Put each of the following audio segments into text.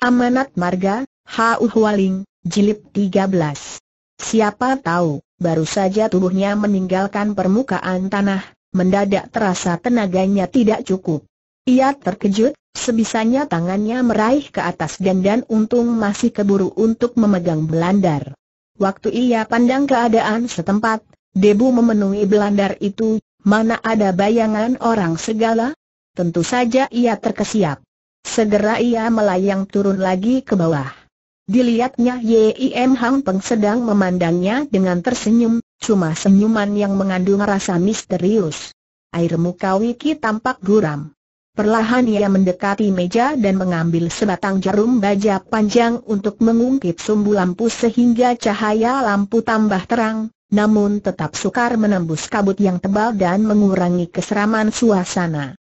Amanat Marga, H.U. Hualing, Jilid 13. Siapa tahu, baru saja tubuhnya meninggalkan permukaan tanah, mendadak terasa tenaganya tidak cukup. Ia terkejut, sebisanya tangannya meraih ke atas dan untung masih keburu untuk memegang belandar. Waktu ia pandang keadaan setempat, debu memenuhi belandar itu, mana ada bayangan orang segala? Tentu saja ia terkesiap. Segera ia melayang turun lagi ke bawah. Dilihatnya Yim Hang Peng sedang memandangnya dengan tersenyum, cuma senyuman yang mengandung rasa misterius. Air muka Wiki tampak guram. Perlahan ia mendekati meja dan mengambil sebatang jarum baja panjang untuk mengungkit sumbu lampu sehingga cahaya lampu tambah terang, namun tetap sukar menembus kabut yang tebal dan mengurangi keseraman suasana.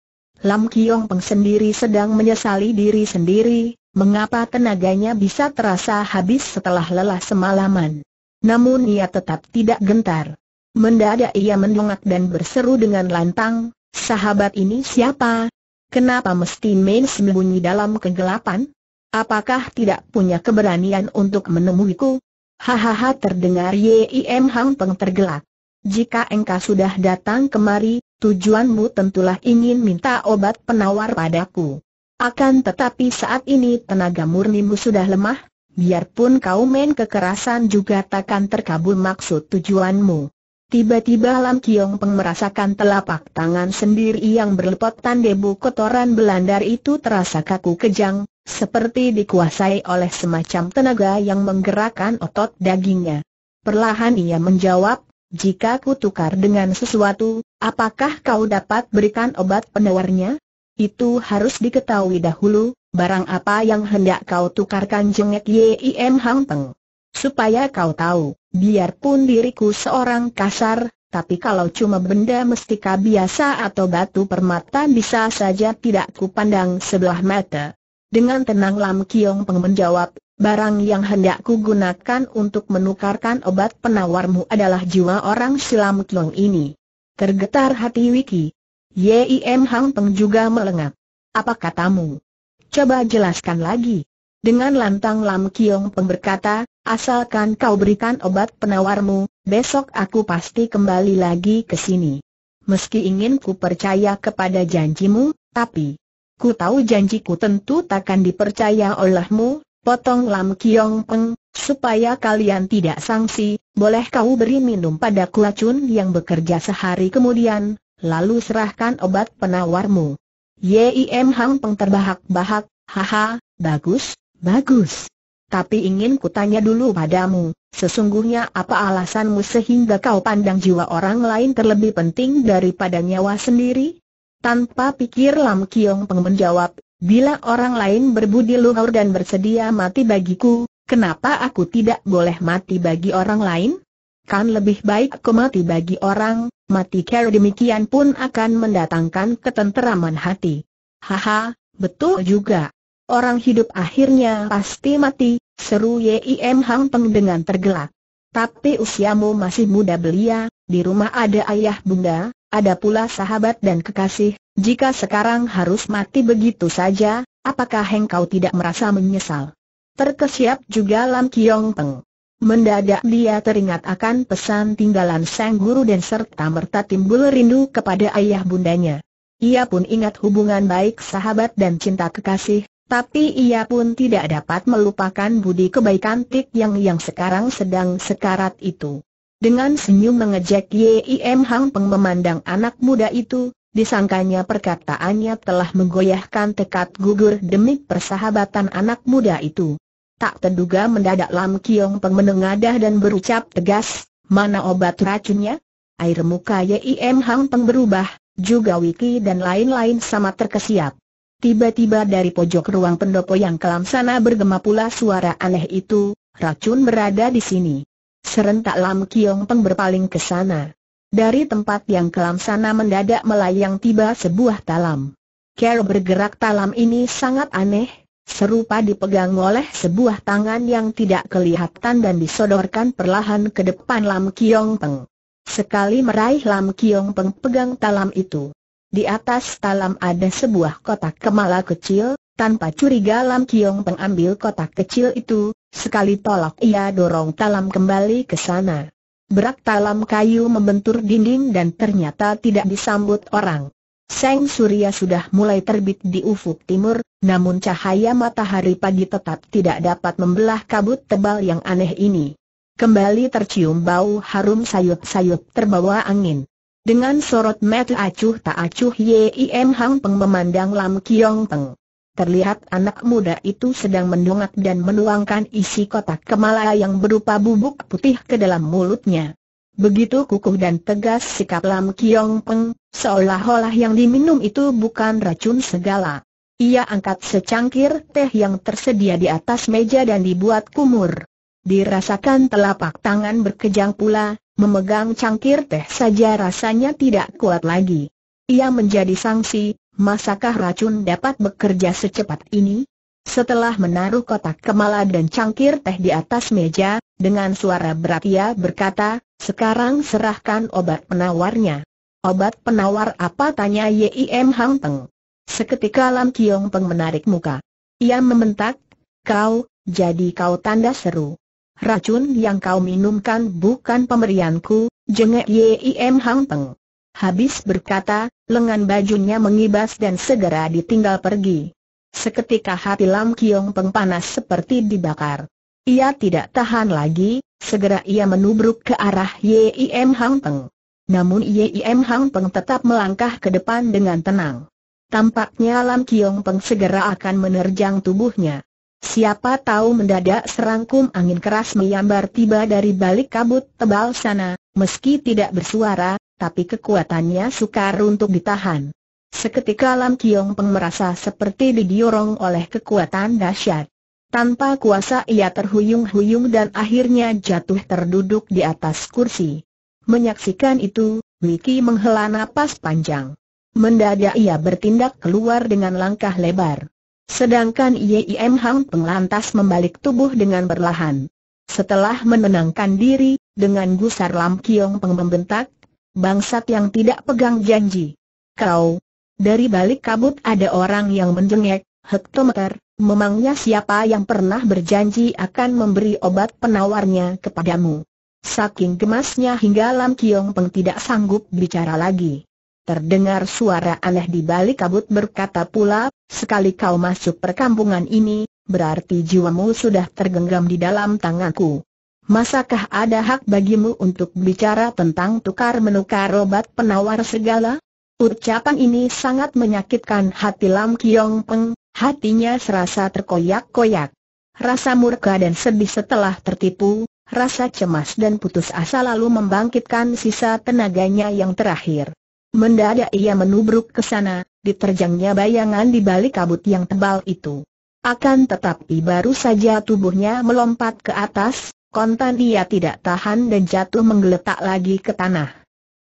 Lam Kiong Peng sendiri sedang menyesali diri sendiri, mengapa tenaganya bisa terasa habis setelah lelah semalaman. Namun ia tetap tidak gentar. Mendadak ia mendongak dan berseru dengan lantang, sahabat ini siapa? Kenapa mesti main sembunyi dalam kegelapan? Apakah tidak punya keberanian untuk menemuiku? Hahaha terdengar Yim Hang Peng tergelak. Jika engkau sudah datang kemari, tujuanmu tentulah ingin minta obat penawar padaku. Akan tetapi saat ini tenaga murnimu sudah lemah, biarpun kau main kekerasan juga takkan terkabul maksud tujuanmu. Tiba-tiba Lam Kiong Peng merasakan telapak tangan sendiri yang berlepotan debu kotoran belandar itu terasa kaku kejang, seperti dikuasai oleh semacam tenaga yang menggerakkan otot dagingnya. Perlahan ia menjawab, jika ku tukar dengan sesuatu, apakah kau dapat berikan obat penawarnya? Itu harus diketahui dahulu, barang apa yang hendak kau tukarkan jengek Yim Hang Peng. Supaya kau tahu, biarpun diriku seorang kasar, tapi kalau cuma benda mestika biasa atau batu permata bisa saja tidak kupandang sebelah mata. Dengan tenang Lam Kiong Peng menjawab, Barang yang hendak ku gunakan untuk menukarkan obat penawarmu adalah jiwa orang silam Tlong ini. Tergetar hati Wiki. Yim Hang Peng juga melengak. Apa katamu? Coba jelaskan lagi. Dengan lantang Lam Kiong Peng berkata, asalkan kau berikan obat penawarmu, besok aku pasti kembali lagi ke sini. Meski ingin ku percaya kepada janjimu, tapi ku tahu janjiku tentu takkan dipercaya olehmu, potong Lam Kiong Peng, supaya kalian tidak sangsi, boleh kau beri minum pada kulacun yang bekerja sehari kemudian, lalu serahkan obat penawarmu. Yim Hang Peng terbahak-bahak, haha, bagus, bagus. Tapi ingin kutanya dulu padamu, sesungguhnya apa alasanmu sehingga kau pandang jiwa orang lain terlebih penting daripada nyawa sendiri? Tanpa pikir Lam Kiong Peng menjawab, Bila orang lain berbudi luhur dan bersedia mati bagiku, kenapa aku tidak boleh mati bagi orang lain? Kan lebih baik aku mati bagi orang, mati kera demikian pun akan mendatangkan ketenteraman hati. Haha, betul juga. Orang hidup akhirnya pasti mati, seru Yim Hang Peng dengan tergelak. Tapi usiamu masih muda belia, di rumah ada ayah bunda, ada pula sahabat dan kekasih, jika sekarang harus mati begitu saja, apakah engkau tidak merasa menyesal? Terkesiap juga Lam Kiong Peng. Mendadak dia teringat akan pesan tinggalan sang guru dan serta merta timbul rindu kepada ayah bundanya. Ia pun ingat hubungan baik sahabat dan cinta kekasih, tapi ia pun tidak dapat melupakan budi kebaikan Tik Yang yang sekarang sedang sekarat itu. Dengan senyum mengejek Yim Hang Peng memandang anak muda itu, disangkanya perkataannya telah menggoyahkan tekad gugur demi persahabatan anak muda itu. Tak terduga mendadak Lam Kiong Peng menengadah dan berucap tegas, mana obat racunnya? Air muka Yim Hang Peng berubah, juga Wiki dan lain-lain sama terkesiap. Tiba-tiba dari pojok ruang pendopo yang kelam sana bergema pula suara aneh itu, racun berada di sini. Serentak Lam Kiong Peng berpaling ke sana. Dari tempat yang kelam sana mendadak melayang tiba sebuah talam. Cara bergerak talam ini sangat aneh, serupa dipegang oleh sebuah tangan yang tidak kelihatan dan disodorkan perlahan ke depan Lam Kiong Peng. Sekali meraih Lam Kiong Peng pegang talam itu. Di atas talam ada sebuah kotak kemala kecil, tanpa curiga Lam Kiong Peng ambil kotak kecil itu, Sekali tolak ia dorong talam kembali ke sana. Berak talam kayu membentur dinding dan ternyata tidak disambut orang. Seng Surya sudah mulai terbit di ufuk timur, namun cahaya matahari pagi tetap tidak dapat membelah kabut tebal yang aneh ini. Kembali tercium bau harum sayup-sayup terbawa angin. Dengan sorot mata acuh tak acuh Yim Hang Peng memandang Lam Kiong Peng terlihat anak muda itu sedang mendongak dan menuangkan isi kotak kemala yang berupa bubuk putih ke dalam mulutnya. Begitu kukuh dan tegas sikap Lam Kiong Peng, seolah-olah yang diminum itu bukan racun segala. Ia angkat secangkir teh yang tersedia di atas meja dan dibuat kumur. Dirasakan telapak tangan berkejang pula, memegang cangkir teh saja rasanya tidak kuat lagi. Ia menjadi sangsi, masakah racun dapat bekerja secepat ini? Setelah menaruh kotak kemala dan cangkir teh di atas meja, dengan suara berat ia berkata, sekarang serahkan obat penawarnya. Obat penawar apa tanya Yim Hang Teng. Seketika Lam Kiong Peng menarik muka. Ia membentak, kau, jadi kau tanda seru. Racun yang kau minumkan bukan pemberianku, jengek Yim Hang Teng. Habis berkata, lengan bajunya mengibas dan segera ditinggal pergi. Seketika hati Lam Kiong Peng panas seperti dibakar. Ia tidak tahan lagi, segera ia menubruk ke arah Yim Hang Peng. Namun Yim Hang Peng tetap melangkah ke depan dengan tenang. Tampaknya Lam Kiong Peng segera akan menerjang tubuhnya. Siapa tahu mendadak serangkum angin keras menyambar tiba dari balik kabut tebal sana, meski tidak bersuara, tapi kekuatannya sukar untuk ditahan. Seketika Lam Kiong Peng merasa seperti didorong oleh kekuatan dahsyat. Tanpa kuasa ia terhuyung-huyung dan akhirnya jatuh terduduk di atas kursi. Menyaksikan itu, Wiki menghela napas panjang. Mendadak ia bertindak keluar dengan langkah lebar. Sedangkan Yim Hang Peng lantas membalik tubuh dengan berlahan. Setelah menenangkan diri, dengan gusar Lam Kiong Peng membentak, bangsat yang tidak pegang janji. Kau, dari balik kabut ada orang yang menjengek, hektometer, memangnya siapa yang pernah berjanji akan memberi obat penawarnya kepadamu. Saking gemasnya hingga Lam Kiong Peng tidak sanggup bicara lagi. Terdengar suara aneh di balik kabut berkata pula, sekali kau masuk perkampungan ini, berarti jiwamu sudah tergenggam di dalam tanganku. Masakah ada hak bagimu untuk bicara tentang tukar-menukar obat penawar segala? Ucapan ini sangat menyakitkan hati Lam Kiong Peng, hatinya serasa terkoyak-koyak. Rasa murka dan sedih setelah tertipu, rasa cemas dan putus asa lalu membangkitkan sisa tenaganya yang terakhir. Mendadak ia menubruk ke sana, diterjangnya bayangan di balik kabut yang tebal itu. Akan tetapi baru saja tubuhnya melompat ke atas, kontan ia tidak tahan dan jatuh menggeletak lagi ke tanah.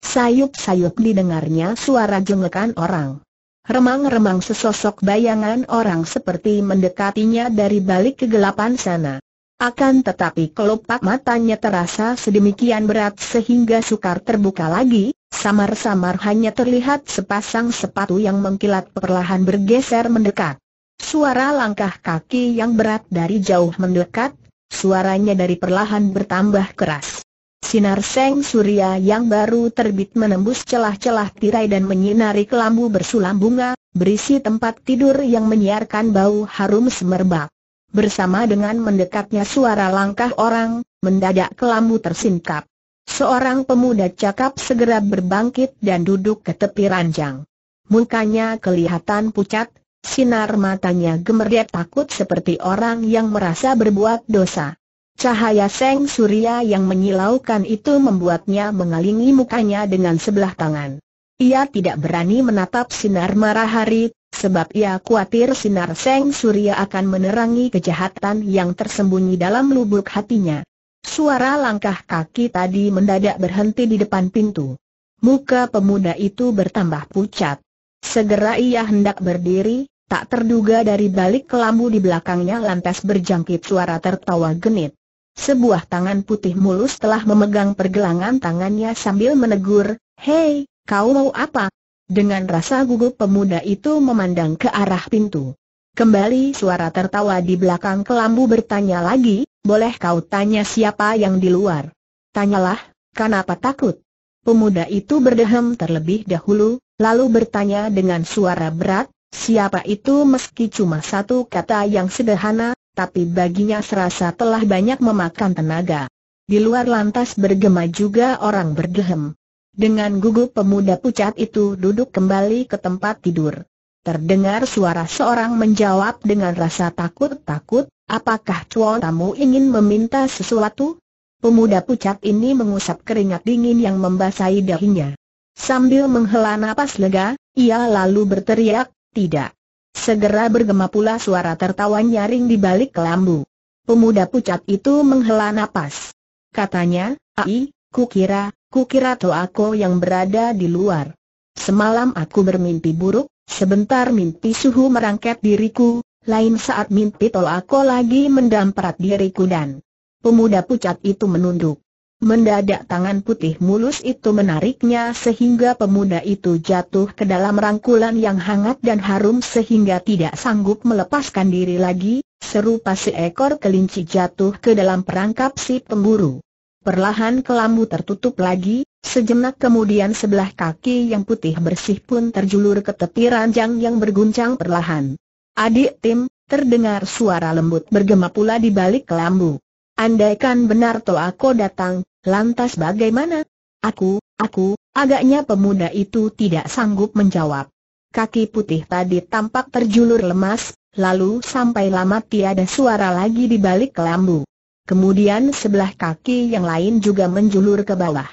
Sayup-sayup didengarnya suara jengkelan orang. Remang-remang sesosok bayangan orang seperti mendekatinya dari balik kegelapan sana. Akan tetapi kelopak matanya terasa sedemikian berat sehingga sukar terbuka lagi, samar-samar hanya terlihat sepasang sepatu yang mengkilat perlahan bergeser mendekat. Suara langkah kaki yang berat dari jauh mendekat, Suaranya dari perlahan bertambah keras. Sinar Seng Surya yang baru terbit menembus celah-celah tirai dan menyinari kelambu bersulam bunga, berisi tempat tidur yang menyiarkan bau harum semerbak. Bersama dengan mendekatnya suara langkah orang, mendadak kelambu tersingkap. Seorang pemuda cakap segera berbangkit dan duduk ke tepi ranjang. Mukanya kelihatan pucat, Sinar matanya gemerdek takut seperti orang yang merasa berbuat dosa. Cahaya seng surya yang menyilaukan itu membuatnya mengalingi mukanya dengan sebelah tangan. Ia tidak berani menatap sinar marah hari, sebab ia khawatir sinar seng surya akan menerangi kejahatan yang tersembunyi dalam lubuk hatinya. Suara langkah kaki tadi mendadak berhenti di depan pintu. Muka pemuda itu bertambah pucat. Segera ia hendak berdiri, tak terduga dari balik kelambu di belakangnya lantas berjangkit suara tertawa genit. Sebuah tangan putih mulus telah memegang pergelangan tangannya sambil menegur, Hei, kau mau apa? Dengan rasa gugup pemuda itu memandang ke arah pintu. Kembali suara tertawa di belakang kelambu bertanya lagi, boleh kau tanya siapa yang di luar? Tanyalah, kenapa takut? Pemuda itu berdehem terlebih dahulu, lalu bertanya dengan suara berat, siapa itu meski cuma satu kata yang sederhana, tapi baginya serasa telah banyak memakan tenaga. Di luar lantas bergema juga orang berdehem. Dengan gugup pemuda pucat itu duduk kembali ke tempat tidur. Terdengar suara seorang menjawab dengan rasa takut-takut, apakah cuan tamu ingin meminta sesuatu? Pemuda pucat ini mengusap keringat dingin yang membasahi dahinya. Sambil menghela napas lega, ia lalu berteriak, tidak. Segera bergema pula suara tertawa nyaring di balik kelambu. Pemuda pucat itu menghela napas. Katanya, Ai, kukira, kukira aku yang berada di luar. Semalam aku bermimpi buruk, sebentar mimpi suhu merangket diriku, lain saat mimpi tol aku lagi mendamprat diriku dan... Pemuda pucat itu menunduk. Mendadak tangan putih mulus itu menariknya sehingga pemuda itu jatuh ke dalam rangkulan yang hangat dan harum sehingga tidak sanggup melepaskan diri lagi, serupa seekor kelinci jatuh ke dalam perangkap si pemburu. Perlahan kelambu tertutup lagi, sejenak kemudian sebelah kaki yang putih bersih pun terjulur ke tepi ranjang yang berguncang perlahan. Adik Tim, terdengar suara lembut bergema pula di balik kelambu. Andaikan benar aku datang, lantas bagaimana? Aku, aku, agaknya pemuda itu tidak sanggup menjawab. Kaki putih tadi tampak terjulur lemas, lalu sampai lama tiada suara lagi di balik kelambu. Kemudian sebelah kaki yang lain juga menjulur ke bawah.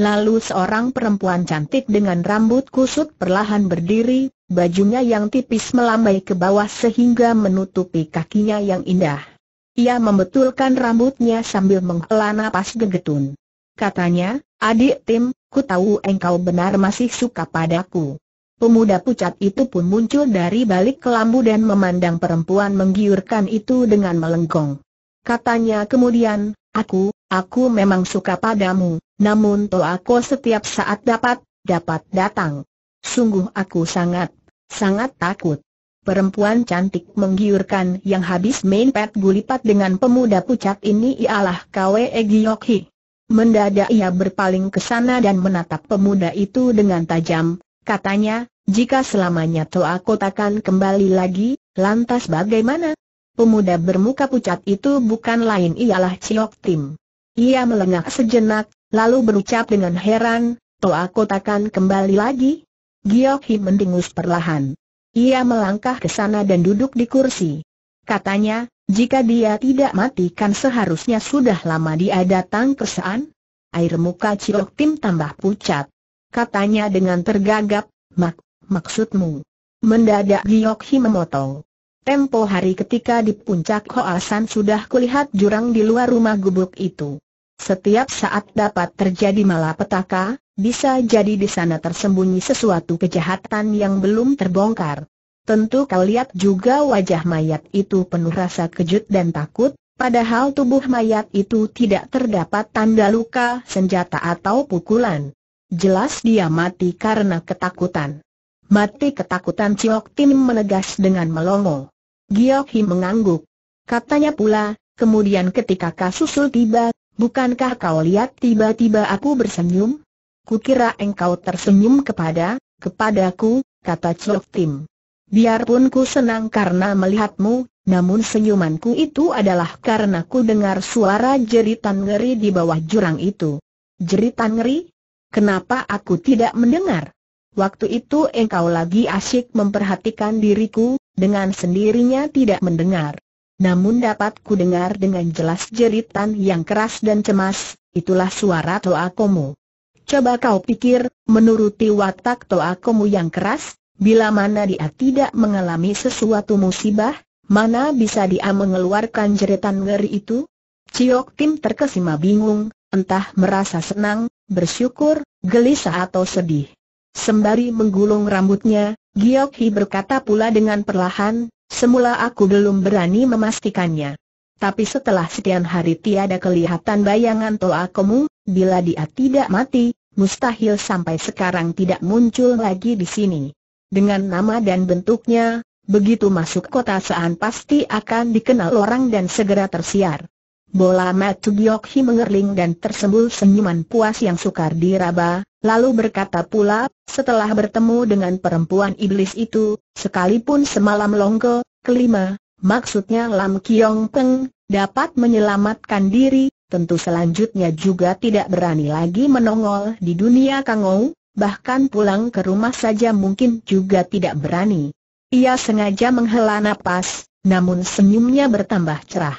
Lalu seorang perempuan cantik dengan rambut kusut perlahan berdiri, bajunya yang tipis melambai ke bawah sehingga menutupi kakinya yang indah. Ia membetulkan rambutnya sambil menghela pas gegetun. Katanya, adik Tim, ku tahu engkau benar masih suka padaku. Pemuda pucat itu pun muncul dari balik kelambu dan memandang perempuan menggiurkan itu dengan melengkong. Katanya kemudian, aku, aku memang suka padamu, namun toh aku setiap saat dapat, dapat datang. Sungguh aku sangat, sangat takut. Perempuan cantik menggiurkan yang habis main pet gulipat dengan pemuda pucat ini ialah Kwe Giokhi. Mendadak ia berpaling ke sana dan menatap pemuda itu dengan tajam, katanya, jika selamanya Toa kotakan kembali lagi, lantas bagaimana? Pemuda bermuka pucat itu bukan lain ialah Ciok Tim. Ia melengak sejenak, lalu berucap dengan heran, Toa kotakan kembali lagi? Giokhi mendengus perlahan. Ia melangkah ke sana dan duduk di kursi. Katanya, jika dia tidak matikan seharusnya sudah lama dia datang ke kesaan. Air muka Cilok Tim tambah pucat. Katanya dengan tergagap, mak, maksudmu. Mendadak Giok Hi memotong. Tempo hari ketika di puncak Hoasan sudah kulihat jurang di luar rumah gubuk itu. Setiap saat dapat terjadi malapetaka, bisa jadi di sana tersembunyi sesuatu kejahatan yang belum terbongkar. Tentu kau lihat juga wajah mayat itu penuh rasa kejut dan takut, padahal tubuh mayat itu tidak terdapat tanda luka, senjata atau pukulan. Jelas dia mati karena ketakutan. Mati ketakutan Ciok Tim menegas dengan melongo. Giok Hi mengangguk. Katanya pula, kemudian ketika kasusul tiba, bukankah kau lihat tiba-tiba aku bersenyum? Kukira engkau tersenyum kepada, kepadaku, kata Chok Tim. Biarpun ku senang karena melihatmu, namun senyumanku itu adalah karena ku dengar suara jeritan ngeri di bawah jurang itu. Jeritan ngeri? Kenapa aku tidak mendengar? Waktu itu engkau lagi asyik memperhatikan diriku, dengan sendirinya tidak mendengar. Namun dapat ku dengar dengan jelas jeritan yang keras dan cemas, itulah suara toakomu. Coba kau pikir, menuruti watak toa toakomu yang keras, bila mana dia tidak mengalami sesuatu musibah, mana bisa dia mengeluarkan jeritan ngeri itu? Ciok Tim terkesima bingung, entah merasa senang, bersyukur, gelisah atau sedih. Sembari menggulung rambutnya, Giok Hi berkata pula dengan perlahan, semula aku belum berani memastikannya. Tapi setelah sekian hari tiada kelihatan bayangan toa kamu, Bila dia tidak mati, mustahil sampai sekarang tidak muncul lagi di sini. Dengan nama dan bentuknya, begitu masuk kota Saan pasti akan dikenal orang dan segera tersiar. Bola Matu Giokhi mengerling dan tersembul senyuman puas yang sukar diraba, lalu berkata pula, setelah bertemu dengan perempuan iblis itu, sekalipun semalam longgo, kelima, maksudnya Lam Kiong Peng, dapat menyelamatkan diri, tentu selanjutnya juga tidak berani lagi menongol di dunia Kangou, bahkan pulang ke rumah saja mungkin juga tidak berani. Ia sengaja menghela napas, namun senyumnya bertambah cerah.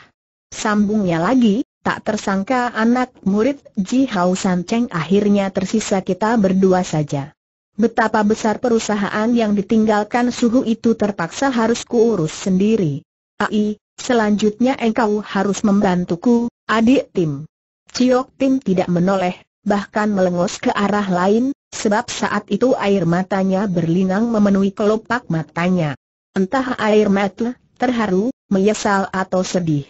Sambungnya lagi, tak tersangka anak murid Ji Hao San Cheng akhirnya tersisa kita berdua saja. Betapa besar perusahaan yang ditinggalkan suhu itu terpaksa harus kuurus sendiri. Ai, selanjutnya engkau harus membantuku, Adik Tim. Ciok Tim tidak menoleh, bahkan melengos ke arah lain, sebab saat itu air matanya berlinang memenuhi kelopak matanya. Entah air mata, terharu, menyesal atau sedih.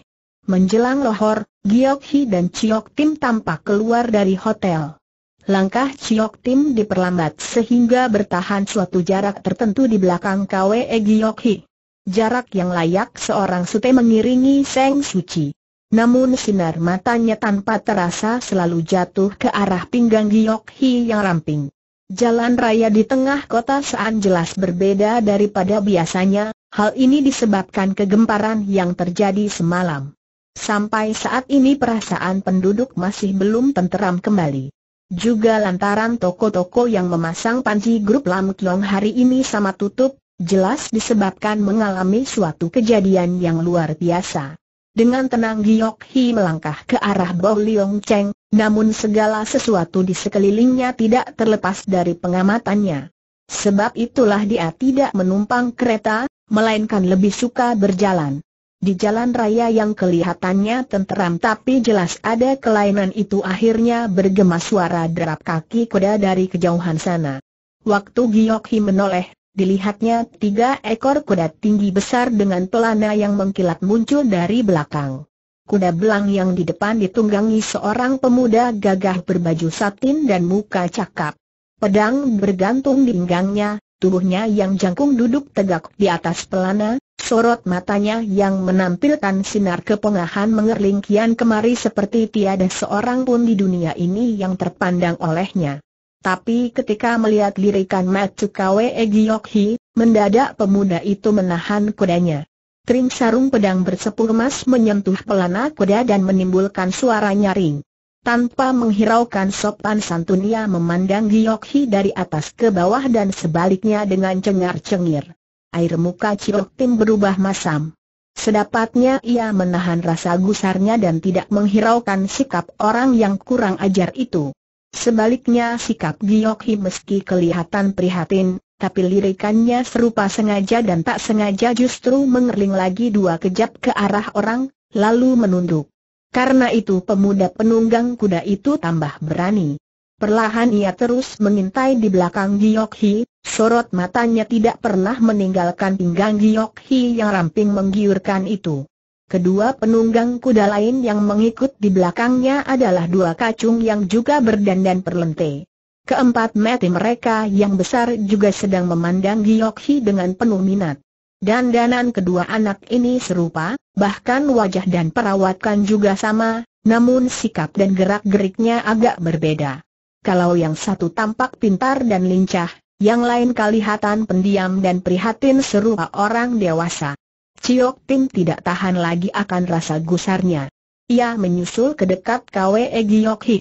Menjelang lohor, Giok Hi dan Ciok Tim tampak keluar dari hotel. Langkah Ciok Tim diperlambat sehingga bertahan suatu jarak tertentu di belakang KWE Giok Hi. Jarak yang layak seorang sute mengiringi Seng Suci. Namun sinar matanya tanpa terasa selalu jatuh ke arah pinggang Giok Hi yang ramping. Jalan raya di tengah kota Saan jelas berbeda daripada biasanya, hal ini disebabkan kegemparan yang terjadi semalam. Sampai saat ini perasaan penduduk masih belum tenteram kembali. Juga lantaran toko-toko yang memasang panci grup Lam Kiong hari ini sama tutup, jelas disebabkan mengalami suatu kejadian yang luar biasa. Dengan tenang Giok Hi melangkah ke arah Bo Liong Cheng, namun segala sesuatu di sekelilingnya tidak terlepas dari pengamatannya. Sebab itulah dia tidak menumpang kereta, melainkan lebih suka berjalan. Di jalan raya yang kelihatannya tenteram tapi jelas ada kelainan itu akhirnya bergema suara derap kaki kuda dari kejauhan sana. Waktu Giok Hi menoleh Dilihatnya tiga ekor kuda tinggi besar dengan pelana yang mengkilat muncul dari belakang. Kuda belang yang di depan ditunggangi seorang pemuda gagah berbaju satin dan muka cakap. Pedang bergantung di pinggangnya, tubuhnya yang jangkung duduk tegak di atas pelana, sorot matanya yang menampilkan sinar kepengahan mengerling kemari seperti tiada seorang pun di dunia ini yang terpandang olehnya. Tapi ketika melihat lirikan Matthew Kwe Giokhi, mendadak pemuda itu menahan kudanya. Tring sarung pedang bersepur emas menyentuh pelana kuda dan menimbulkan suara nyaring. Tanpa menghiraukan sopan santunnya memandang Giokhi dari atas ke bawah dan sebaliknya dengan cengar-cengir. Air muka Ciok Tim berubah masam. Sedapatnya ia menahan rasa gusarnya dan tidak menghiraukan sikap orang yang kurang ajar itu. Sebaliknya sikap Giokhi meski kelihatan prihatin, tapi lirikannya serupa sengaja dan tak sengaja justru mengerling lagi dua kejap ke arah orang, lalu menunduk. Karena itu pemuda penunggang kuda itu tambah berani. Perlahan ia terus mengintai di belakang Giokhi, sorot matanya tidak pernah meninggalkan pinggang Giokhi yang ramping menggiurkan itu. Kedua penunggang kuda lain yang mengikut di belakangnya adalah dua kacung yang juga berdandan perlente. Keempat mati mereka yang besar juga sedang memandang Giokhi dengan penuh minat. Dandanan kedua anak ini serupa, bahkan wajah dan perawatan juga sama, namun sikap dan gerak-geriknya agak berbeda. Kalau yang satu tampak pintar dan lincah, yang lain kelihatan pendiam dan prihatin serupa orang dewasa. Ciok Tim tidak tahan lagi akan rasa gusarnya. Ia menyusul ke dekat Kwe Giok Hi.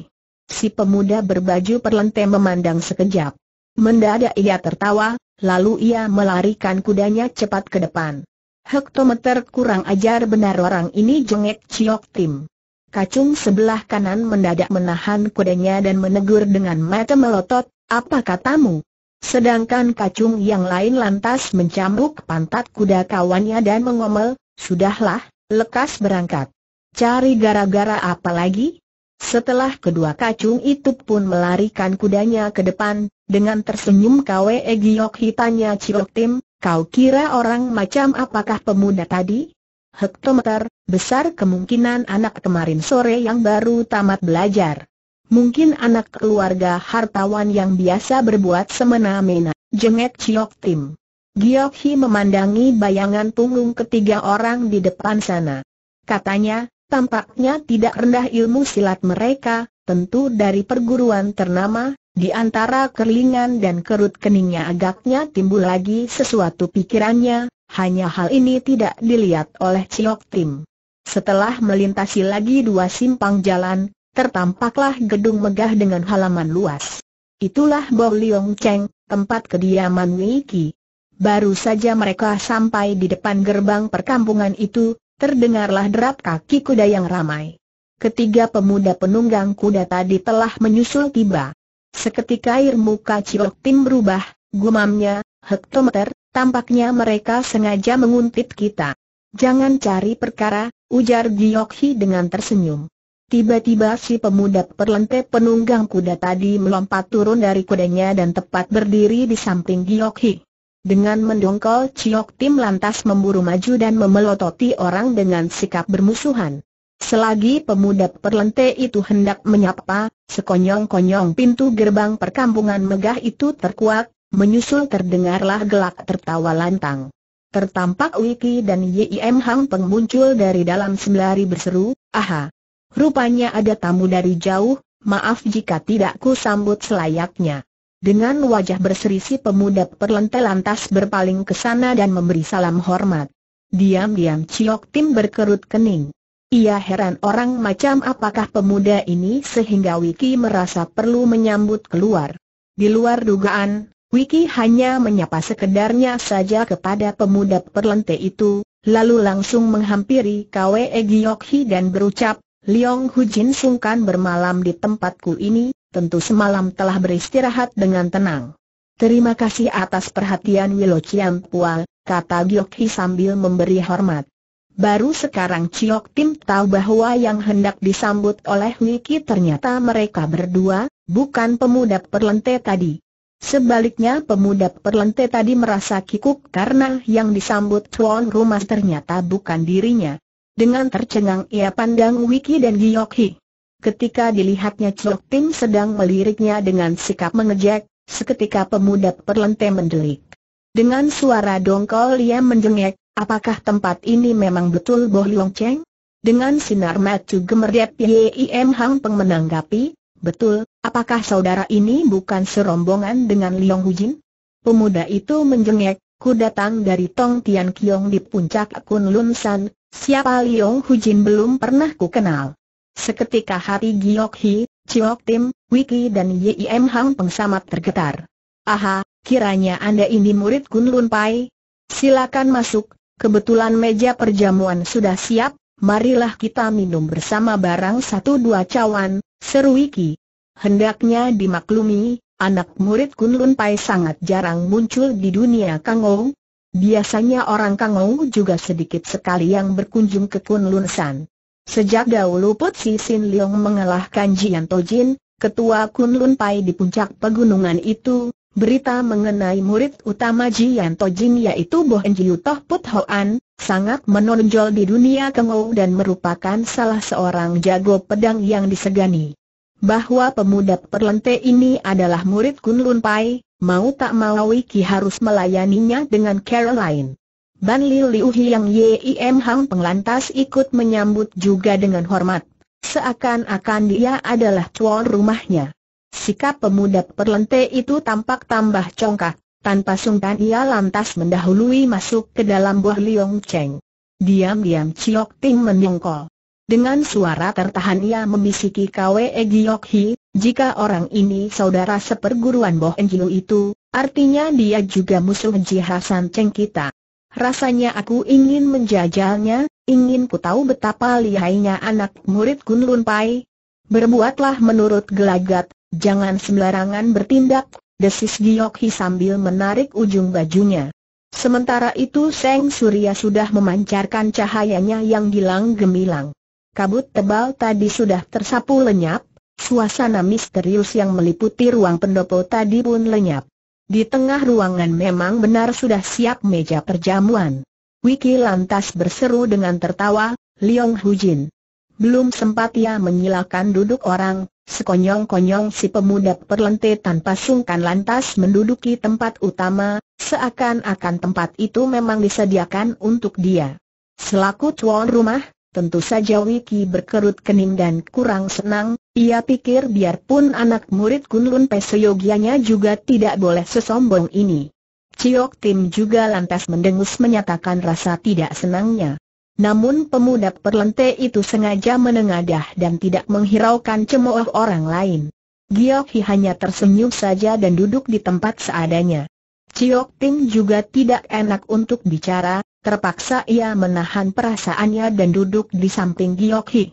Si pemuda berbaju perlente memandang sekejap. Mendadak ia tertawa, lalu ia melarikan kudanya cepat ke depan. Hektometer kurang ajar benar orang ini jengek Ciok Tim. Kacung sebelah kanan mendadak menahan kudanya dan menegur dengan mata melotot, apa katamu? Sedangkan kacung yang lain lantas mencambuk pantat kuda kawannya dan mengomel, sudahlah, lekas berangkat. Cari gara-gara apa lagi? Setelah kedua kacung itu pun melarikan kudanya ke depan, dengan tersenyum Kwe Giok hitanya Ciok Tim, kau kira orang macam apakah pemuda tadi? Hektometer, besar kemungkinan anak kemarin sore yang baru tamat belajar. Mungkin anak keluarga hartawan yang biasa berbuat semena-mena, jengek Chiok Tim. Giok Hi memandangi bayangan punggung ketiga orang di depan sana. Katanya, tampaknya tidak rendah ilmu silat mereka, tentu dari perguruan ternama, di antara kerlingan dan kerut keningnya agaknya timbul lagi sesuatu pikirannya, hanya hal ini tidak dilihat oleh Chiok Tim. Setelah melintasi lagi dua simpang jalan, tertampaklah gedung megah dengan halaman luas. Itulah Bo Liong Cheng, tempat kediaman Wei Qi. Baru saja mereka sampai di depan gerbang perkampungan itu, terdengarlah derap kaki kuda yang ramai. Ketiga pemuda penunggang kuda tadi telah menyusul tiba. Seketika air muka Ciok Tim berubah, gumamnya, hektometer, tampaknya mereka sengaja menguntit kita. Jangan cari perkara, ujar Giok dengan tersenyum. Tiba-tiba si pemuda perlente penunggang kuda tadi melompat turun dari kudanya dan tepat berdiri di samping Giok Hi. Dengan mendongkol Ciok Tim lantas memburu maju dan memelototi orang dengan sikap bermusuhan. Selagi pemuda perlente itu hendak menyapa, sekonyong-konyong pintu gerbang perkampungan megah itu terkuak, menyusul terdengarlah gelak tertawa lantang. Tertampak Wiki dan Yim Hang Peng muncul dari dalam sembari berseru, Aha, Rupanya ada tamu dari jauh, maaf jika tidak ku sambut selayaknya. Dengan wajah berserisi pemuda perlente lantas berpaling ke sana dan memberi salam hormat. Diam-diam Ciok Tim berkerut kening. Ia heran orang macam apakah pemuda ini sehingga Wiki merasa perlu menyambut keluar. Di luar dugaan, Wiki hanya menyapa sekedarnya saja kepada pemuda perlente itu, lalu langsung menghampiri Kwe Giokhi dan berucap, Liong Hu Jin sungkan bermalam di tempatku ini, tentu semalam telah beristirahat dengan tenang. Terima kasih atas perhatian Wilo Chiam Pua, kata Giok Hi sambil memberi hormat. Baru sekarang Ciok Tim tahu bahwa yang hendak disambut oleh Wiki ternyata mereka berdua, bukan pemuda perlente tadi. Sebaliknya pemuda perlente tadi merasa kikuk karena yang disambut tuan rumah ternyata bukan dirinya. Dengan tercengang ia pandang Wiki dan Giok Hi. Ketika dilihatnya Chok Tim sedang meliriknya dengan sikap mengejek, seketika pemuda perlente mendelik. Dengan suara dongkol ia menjengek, apakah tempat ini memang betul Boh Long Cheng? Dengan sinar matu gemerdep Yim Hang Peng menanggapi, betul, apakah saudara ini bukan serombongan dengan Liong Hujin? Pemuda itu menjengek, ku datang dari Tong Tian Kiong di puncak Kun Lun San, Siapa Liong Jin belum pernah ku kenal. Seketika hati Giok Hi, Chiok Tim, Wiki dan Yim Hang Peng samat tergetar. Aha, kiranya Anda ini murid Kun Lun Pai? Silakan masuk, kebetulan meja perjamuan sudah siap, marilah kita minum bersama barang satu dua cawan, seru Wiki. Hendaknya dimaklumi, anak murid Kun Lun Pai sangat jarang muncul di dunia Kangou, Biasanya orang Kangou juga sedikit sekali yang berkunjung ke Kunlun San. Sejak dahulu Put Si Sin Leong mengalahkan Jian Tojin, ketua Kunlun Pai di puncak pegunungan itu, berita mengenai murid utama Jian Tojin yaitu Boh Enjiu Put Hoan, sangat menonjol di dunia Kangou dan merupakan salah seorang jago pedang yang disegani. Bahwa pemuda perlente ini adalah murid Kunlun Pai, Mau tak mau Wiki harus melayaninya dengan Caroline. Ban Li Liu Hiang Yim Hang penglantas ikut menyambut juga dengan hormat. Seakan-akan dia adalah tuan rumahnya. Sikap pemuda perlente itu tampak tambah congkak, tanpa sungkan ia lantas mendahului masuk ke dalam buah Liong Cheng. Diam-diam Chiok Ting menyongkol. Dengan suara tertahan ia memisiki Kwe Giok Hi, jika orang ini saudara seperguruan Boh Enjilu itu, artinya dia juga musuh Ji Hasan Cheng kita. Rasanya aku ingin menjajalnya, ingin ku tahu betapa lihainya anak murid Kun Lun Pai. Berbuatlah menurut gelagat, jangan sembarangan bertindak, desis Giok Hi sambil menarik ujung bajunya. Sementara itu Seng Surya sudah memancarkan cahayanya yang gilang gemilang. Kabut tebal tadi sudah tersapu lenyap, Suasana misterius yang meliputi ruang pendopo tadi pun lenyap. Di tengah ruangan memang benar sudah siap meja perjamuan. Wiki lantas berseru dengan tertawa, Liong Hujin. Belum sempat ia menyilakan duduk orang, sekonyong-konyong si pemuda perlente tanpa sungkan lantas menduduki tempat utama, seakan-akan tempat itu memang disediakan untuk dia. Selaku tuan rumah, tentu saja Wiki berkerut kening dan kurang senang, ia pikir biarpun anak murid Kunlun Peseyogianya juga tidak boleh sesombong ini. Ciok Tim juga lantas mendengus menyatakan rasa tidak senangnya. Namun pemuda perlente itu sengaja menengadah dan tidak menghiraukan cemooh orang lain. Giok Hi hanya tersenyum saja dan duduk di tempat seadanya. Ciok Tim juga tidak enak untuk bicara, terpaksa ia menahan perasaannya dan duduk di samping Giok Hi.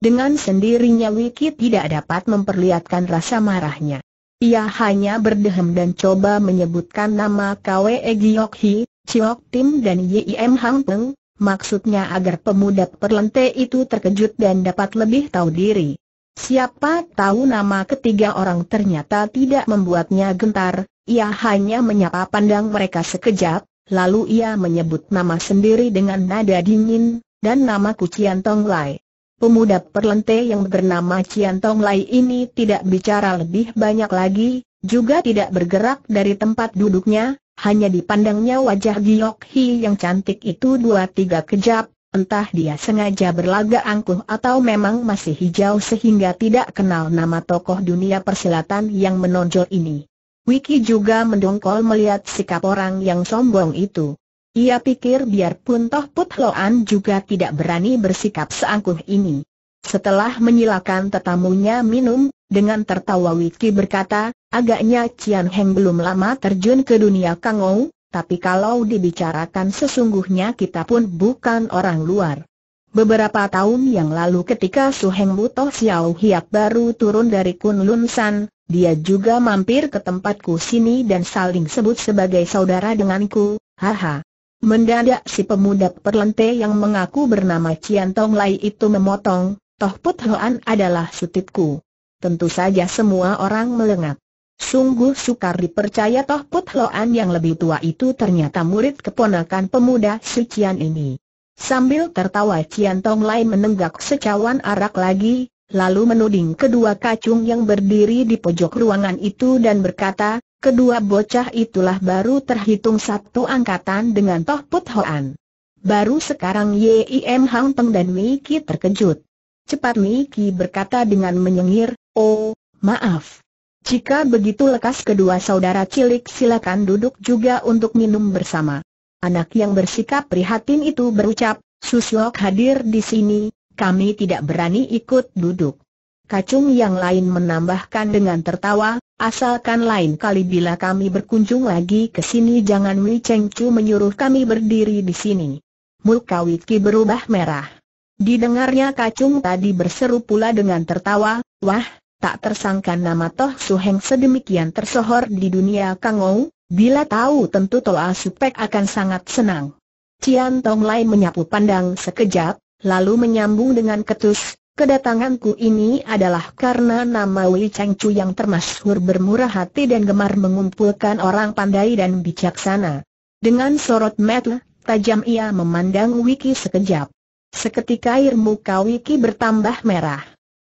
Dengan sendirinya Wiki tidak dapat memperlihatkan rasa marahnya. Ia hanya berdehem dan coba menyebutkan nama Kwe Giok Hi, Chiok Tim dan Yim Hang Peng, maksudnya agar pemuda perlente itu terkejut dan dapat lebih tahu diri. Siapa tahu nama ketiga orang ternyata tidak membuatnya gentar, ia hanya menyapa pandang mereka sekejap, lalu ia menyebut nama sendiri dengan nada dingin, dan nama kucian Tong Lai. Pemuda perlente yang bernama Cian Tong Lai ini tidak bicara lebih banyak lagi, juga tidak bergerak dari tempat duduknya, hanya dipandangnya wajah Giok Hi yang cantik itu dua tiga kejap, entah dia sengaja berlagak angkuh atau memang masih hijau sehingga tidak kenal nama tokoh dunia persilatan yang menonjol ini. Wiki juga mendongkol melihat sikap orang yang sombong itu. Ia pikir biarpun Toh Put Loan juga tidak berani bersikap seangkuh ini. Setelah menyilakan tetamunya minum, dengan tertawa Wiki berkata, agaknya Cian Heng belum lama terjun ke dunia Kangou, tapi kalau dibicarakan sesungguhnya kita pun bukan orang luar. Beberapa tahun yang lalu ketika Su Heng Butoh Xiao Hiak baru turun dari Lun San, dia juga mampir ke tempatku sini dan saling sebut sebagai saudara denganku, haha. Mendadak si pemuda perlente yang mengaku bernama Cian Tong Lai itu memotong, Toh Put Hoan adalah sutitku. Tentu saja semua orang melengat. Sungguh sukar dipercaya Toh Put Hoan yang lebih tua itu ternyata murid keponakan pemuda Cian ini. Sambil tertawa Cian Tong Lai menenggak secawan arak lagi, lalu menuding kedua kacung yang berdiri di pojok ruangan itu dan berkata, Kedua bocah itulah baru terhitung satu angkatan dengan Toh Put Hoan. Baru sekarang Yim Hang Peng dan Mi Ki terkejut. Cepat Mi Ki berkata dengan menyengir, Oh, maaf. Jika begitu lekas kedua saudara cilik silakan duduk juga untuk minum bersama. Anak yang bersikap prihatin itu berucap, Susyok hadir di sini, kami tidak berani ikut duduk. Kacung yang lain menambahkan dengan tertawa, Asalkan lain kali bila kami berkunjung lagi ke sini jangan Wei Cheng Chu menyuruh kami berdiri di sini. Muka Wiki berubah merah. Didengarnya kacung tadi berseru pula dengan tertawa, wah, tak tersangka nama Toh Su Heng sedemikian tersohor di dunia Kangou, bila tahu tentu Toa Supek akan sangat senang. Cian Tong Lai menyapu pandang sekejap, lalu menyambung dengan ketus, Kedatanganku ini adalah karena nama Wei Cheng Chu yang termasyhur bermurah hati dan gemar mengumpulkan orang pandai dan bijaksana. Dengan sorot mata tajam ia memandang Wiki sekejap. Seketika air muka Wiki bertambah merah.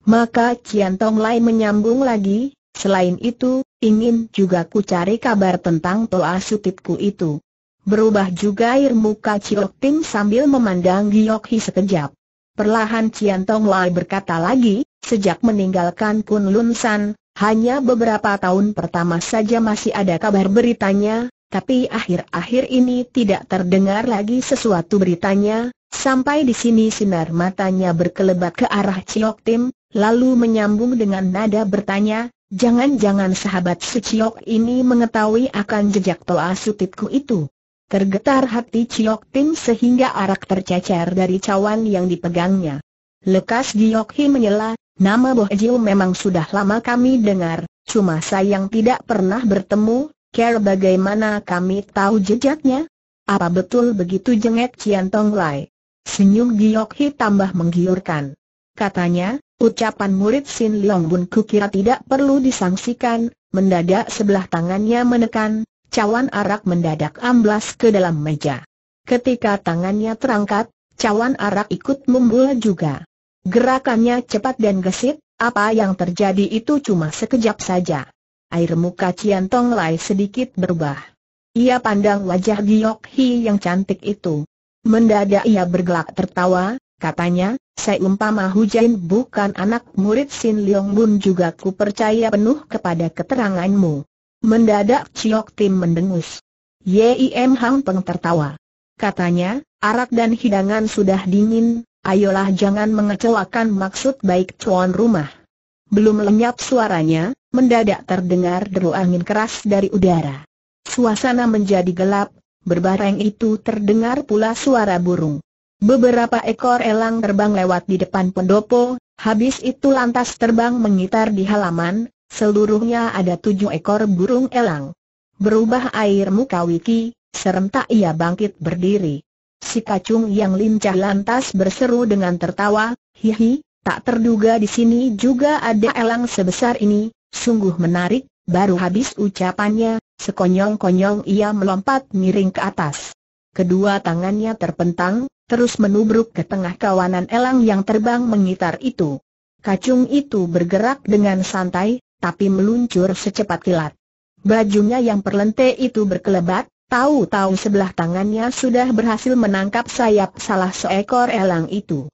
Maka Cian Tong Lai menyambung lagi, selain itu, ingin juga ku cari kabar tentang toa sutipku itu. Berubah juga air muka Chiok Ting sambil memandang Giok Hi sekejap. Perlahan Cian Tong Lai berkata lagi, sejak meninggalkan Kun Lun San, hanya beberapa tahun pertama saja masih ada kabar beritanya, tapi akhir-akhir ini tidak terdengar lagi sesuatu beritanya, sampai di sini sinar matanya berkelebat ke arah Ciok Tim, lalu menyambung dengan nada bertanya, jangan-jangan sahabat si ini mengetahui akan jejak toa sutitku itu. Tergetar hati Chiok Tim sehingga arak tercecer dari cawan yang dipegangnya. Lekas Jiok Hi menyela, nama Boh Jiu memang sudah lama kami dengar, cuma sayang tidak pernah bertemu, care bagaimana kami tahu jejaknya? Apa betul begitu jengek Cian Tong Lai? Senyum Jiok Hi tambah menggiurkan. Katanya, ucapan murid Sin Leong Bun kukira tidak perlu disangsikan, mendadak sebelah tangannya menekan, cawan arak mendadak amblas ke dalam meja. Ketika tangannya terangkat, cawan arak ikut membul juga. Gerakannya cepat dan gesit, apa yang terjadi itu cuma sekejap saja. Air muka Cian Tong Lai sedikit berubah. Ia pandang wajah Giok Hi yang cantik itu. Mendadak ia bergelak tertawa, katanya, saya umpama hujan bukan anak murid Sin Leong Bun juga ku percaya penuh kepada keteranganmu. Mendadak Chiok Tim mendengus. Yim Hang Peng tertawa. Katanya, arak dan hidangan sudah dingin, ayolah jangan mengecewakan maksud baik tuan rumah. Belum lenyap suaranya, mendadak terdengar deru angin keras dari udara. Suasana menjadi gelap, berbareng itu terdengar pula suara burung. Beberapa ekor elang terbang lewat di depan pendopo, habis itu lantas terbang mengitar di halaman, seluruhnya ada tujuh ekor burung elang. Berubah air muka Wiki, serentak ia bangkit berdiri. Si kacung yang lincah lantas berseru dengan tertawa, hihi, tak terduga di sini juga ada elang sebesar ini, sungguh menarik, baru habis ucapannya, sekonyong-konyong ia melompat miring ke atas. Kedua tangannya terpentang, terus menubruk ke tengah kawanan elang yang terbang mengitar itu. Kacung itu bergerak dengan santai, tapi meluncur secepat kilat. Bajunya yang perlente itu berkelebat, tahu-tahu sebelah tangannya sudah berhasil menangkap sayap salah seekor elang itu.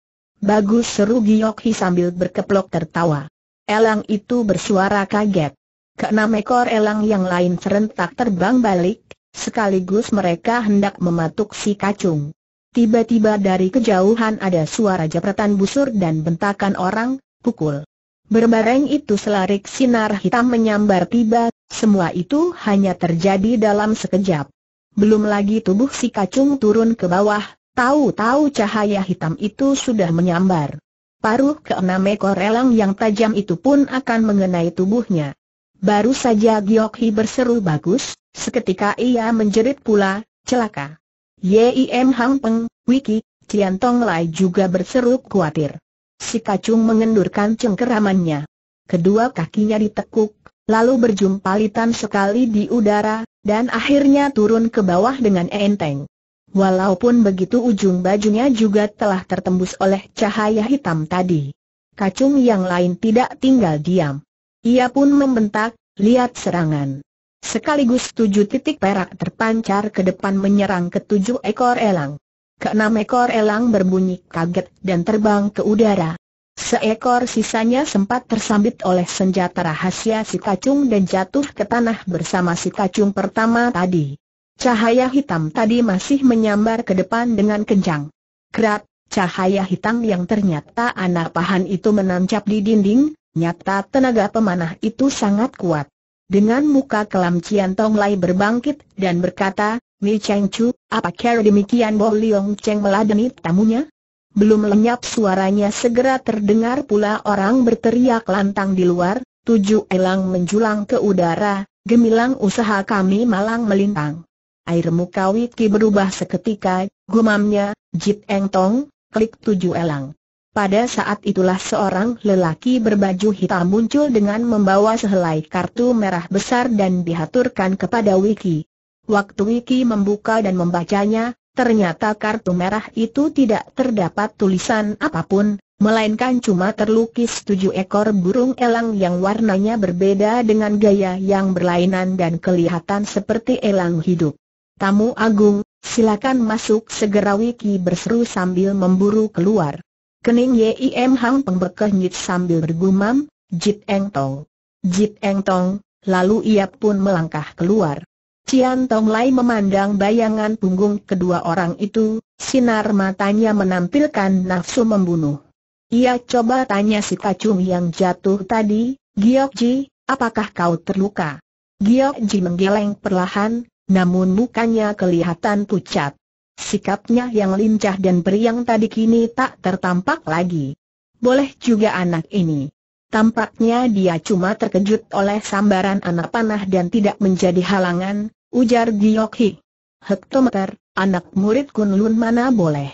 Bagus seru Giok Hi sambil berkeplok tertawa. Elang itu bersuara kaget. Keenam ekor elang yang lain serentak terbang balik, sekaligus mereka hendak mematuk si kacung. Tiba-tiba dari kejauhan ada suara jepretan busur dan bentakan orang, pukul. Berbareng itu selarik sinar hitam menyambar tiba, semua itu hanya terjadi dalam sekejap. Belum lagi tubuh si kacung turun ke bawah, tahu-tahu cahaya hitam itu sudah menyambar. Paruh ke enam ekor elang yang tajam itu pun akan mengenai tubuhnya. Baru saja Giokhi berseru bagus, seketika ia menjerit pula, celaka. Yim Hang Peng, Wiki, Cian Tong Lai juga berseru khawatir. Si kacung mengendurkan cengkeramannya. Kedua kakinya ditekuk, lalu berjumpalitan sekali di udara, dan akhirnya turun ke bawah dengan enteng. Walaupun begitu ujung bajunya juga telah tertembus oleh cahaya hitam tadi. Kacung yang lain tidak tinggal diam. Ia pun membentak, lihat serangan. Sekaligus tujuh titik perak terpancar ke depan menyerang ketujuh ekor elang. Keenam ekor elang berbunyi kaget dan terbang ke udara. Seekor sisanya sempat tersambit oleh senjata rahasia si kacung dan jatuh ke tanah bersama si kacung pertama tadi. Cahaya hitam tadi masih menyambar ke depan dengan kencang. Kerat, cahaya hitam yang ternyata anak pahan itu menancap di dinding, nyata tenaga pemanah itu sangat kuat. Dengan muka kelam Cian Tong Lai berbangkit dan berkata, Ni Cheng Chu, apa kira demikian Bo Liong Cheng meladeni tamunya? Belum lenyap suaranya segera terdengar pula orang berteriak lantang di luar, tujuh elang menjulang ke udara, gemilang usaha kami malang melintang. Air muka Wiki berubah seketika, gumamnya, Jit Eng Tong, klik tujuh elang. Pada saat itulah seorang lelaki berbaju hitam muncul dengan membawa sehelai kartu merah besar dan dihaturkan kepada Wiki. Waktu Wiki membuka dan membacanya, ternyata kartu merah itu tidak terdapat tulisan apapun, melainkan cuma terlukis tujuh ekor burung elang yang warnanya berbeda dengan gaya yang berlainan dan kelihatan seperti elang hidup. Tamu agung, silakan masuk segera Wiki berseru sambil memburu keluar. Kening Yim Hang pembekeh nyit sambil bergumam, Jit Eng Tong. Jit Eng Tong, lalu ia pun melangkah keluar. Cian Tong Lai memandang bayangan punggung kedua orang itu, sinar matanya menampilkan nafsu membunuh. Ia coba tanya si kacung yang jatuh tadi, Giok Ji, apakah kau terluka? Giok Ji menggeleng perlahan, namun mukanya kelihatan pucat. Sikapnya yang lincah dan beriang tadi kini tak tertampak lagi. Boleh juga anak ini. Tampaknya dia cuma terkejut oleh sambaran anak panah dan tidak menjadi halangan, ujar Giokhi. Hektometer, anak murid Kunlun mana boleh.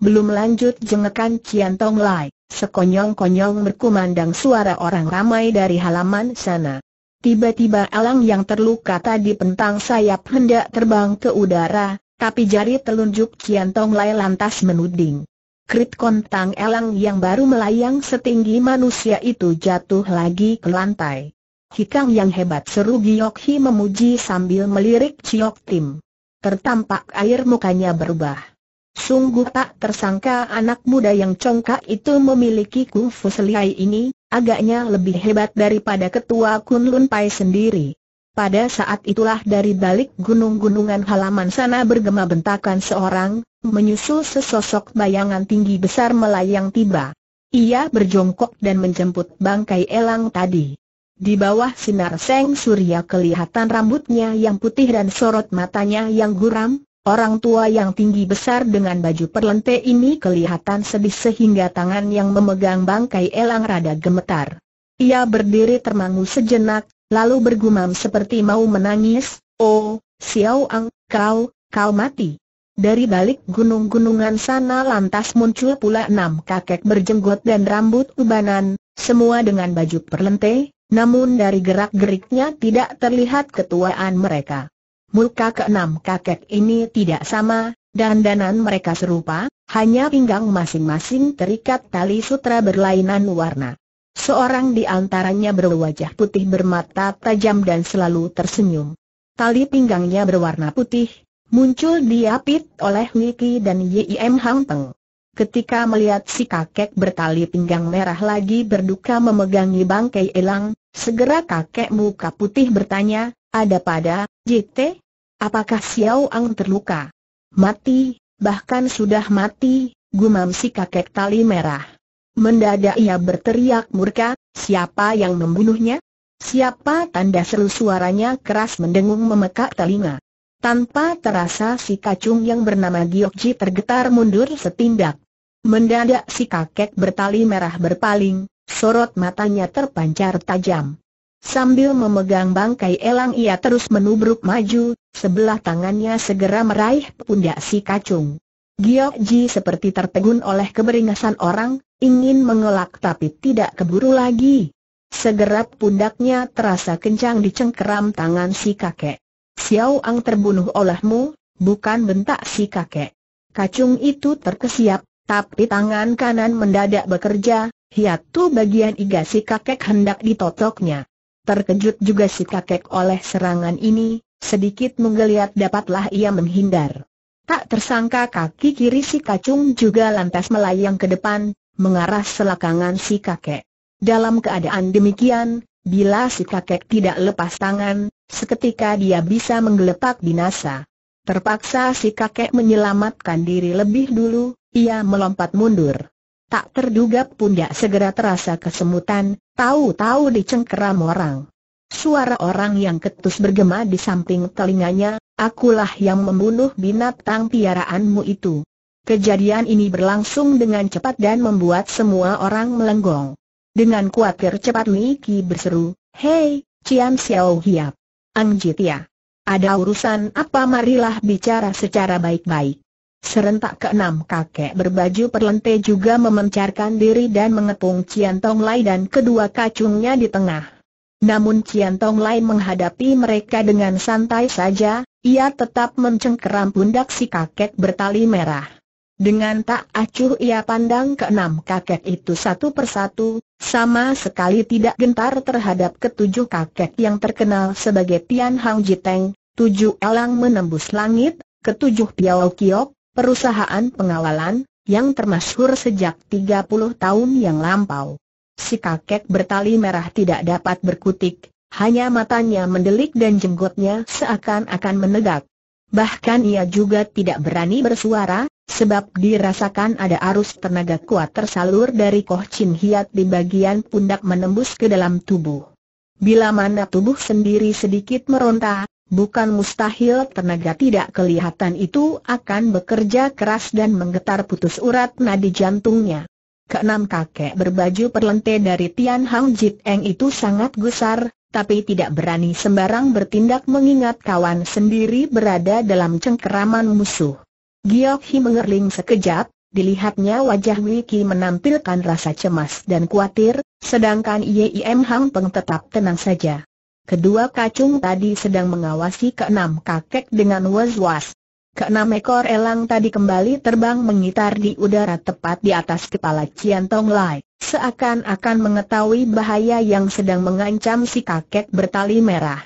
Belum lanjut jengekan Cian Tong Lai, sekonyong-konyong berkumandang suara orang ramai dari halaman sana. Tiba-tiba elang yang terluka tadi pentang sayap hendak terbang ke udara, tapi jari telunjuk Cian Tong Lai lantas menuding. Krit kontang elang yang baru melayang setinggi manusia itu jatuh lagi ke lantai. Hikang yang hebat seru Giok Hi memuji sambil melirik Ciok Tim. Tertampak air mukanya berubah. Sungguh tak tersangka anak muda yang congkak itu memiliki kufu selihai ini, agaknya lebih hebat daripada ketua Kunlun Pai sendiri. Pada saat itulah dari balik gunung-gunungan halaman sana bergema bentakan seorang, menyusul sesosok bayangan tinggi besar melayang tiba. Ia berjongkok dan menjemput bangkai elang tadi. Di bawah sinar seng surya kelihatan rambutnya yang putih dan sorot matanya yang guram, orang tua yang tinggi besar dengan baju perlente ini kelihatan sedih sehingga tangan yang memegang bangkai elang rada gemetar. Ia berdiri termangu sejenak, lalu bergumam seperti mau menangis, Oh, Xiao Ang, kau, kau mati. Dari balik gunung-gunungan sana lantas muncul pula enam kakek berjenggot dan rambut ubanan, semua dengan baju perlente, namun dari gerak-geriknya tidak terlihat ketuaan mereka. Muka keenam kakek ini tidak sama, dandanan mereka serupa, hanya pinggang masing-masing terikat tali sutra berlainan warna. Seorang di antaranya berwajah putih bermata tajam dan selalu tersenyum. Tali pinggangnya berwarna putih, muncul diapit oleh Wiki dan Yim Hang Peng. Ketika melihat si kakek bertali pinggang merah lagi berduka memegangi bangkai elang, Segera kakek muka putih bertanya, ada pada, JT? Apakah Xiao Ang terluka? Mati, bahkan sudah mati, gumam si kakek tali merah. Mendadak ia berteriak murka, siapa yang membunuhnya? Siapa tanda seru suaranya keras mendengung memekak telinga. Tanpa terasa si kacung yang bernama Giokji tergetar mundur setindak. Mendadak si kakek bertali merah berpaling, sorot matanya terpancar tajam. Sambil memegang bangkai elang ia terus menubruk maju, sebelah tangannya segera meraih pundak si kacung. Giok Ji seperti tertegun oleh keberingasan orang, ingin mengelak tapi tidak keburu lagi. Segera pundaknya terasa kencang dicengkeram tangan si kakek. Xiao Ang terbunuh olehmu, bukan bentak si kakek. Kacung itu terkesiap, tapi tangan kanan mendadak bekerja, hiatu bagian iga si kakek hendak ditotoknya. Terkejut juga si kakek oleh serangan ini, sedikit menggeliat dapatlah ia menghindar. Tak tersangka kaki kiri si kacung juga lantas melayang ke depan, mengarah selakangan si kakek. Dalam keadaan demikian, bila si kakek tidak lepas tangan, seketika dia bisa menggeletak binasa. Terpaksa si kakek menyelamatkan diri lebih dulu, ia melompat mundur. Tak terduga pundak segera terasa kesemutan, tahu-tahu dicengkeram orang. Suara orang yang ketus bergema di samping telinganya, akulah yang membunuh binatang piaraanmu itu. Kejadian ini berlangsung dengan cepat dan membuat semua orang melenggong. Dengan kuatir cepat Ki berseru, Hei, Cian Xiao Hiap. Ang Jitia. Ya. Ada urusan apa marilah bicara secara baik-baik. Serentak keenam kakek berbaju perlente juga memencarkan diri dan mengepung Cian Tong Lai dan kedua kacungnya di tengah. Namun Cian Tong Lai menghadapi mereka dengan santai saja, ia tetap mencengkeram pundak si kakek bertali merah. Dengan tak acuh ia pandang keenam kakek itu satu persatu, sama sekali tidak gentar terhadap ketujuh kakek yang terkenal sebagai Tian Hang Jiteng, tujuh elang menembus langit, ketujuh Piao Kiok, perusahaan pengawalan, yang termasyhur sejak 30 tahun yang lampau. Si kakek bertali merah tidak dapat berkutik, hanya matanya mendelik dan jenggotnya seakan-akan menegak. Bahkan ia juga tidak berani bersuara, sebab dirasakan ada arus tenaga kuat tersalur dari Koh Chin Hiat di bagian pundak menembus ke dalam tubuh. Bila mana tubuh sendiri sedikit meronta, Bukan mustahil tenaga tidak kelihatan itu akan bekerja keras dan menggetar putus urat nadi jantungnya. Keenam kakek berbaju perlente dari Tian Hang Jit Eng itu sangat gusar, tapi tidak berani sembarang bertindak mengingat kawan sendiri berada dalam cengkeraman musuh. Giok Hi mengerling sekejap, dilihatnya wajah Wiki menampilkan rasa cemas dan khawatir, sedangkan Yim Hang Peng tetap tenang saja. Kedua kacung tadi sedang mengawasi keenam kakek dengan was-was. Keenam ekor elang tadi kembali terbang mengitar di udara tepat di atas kepala Cian Tong Lai, seakan-akan mengetahui bahaya yang sedang mengancam si kakek bertali merah.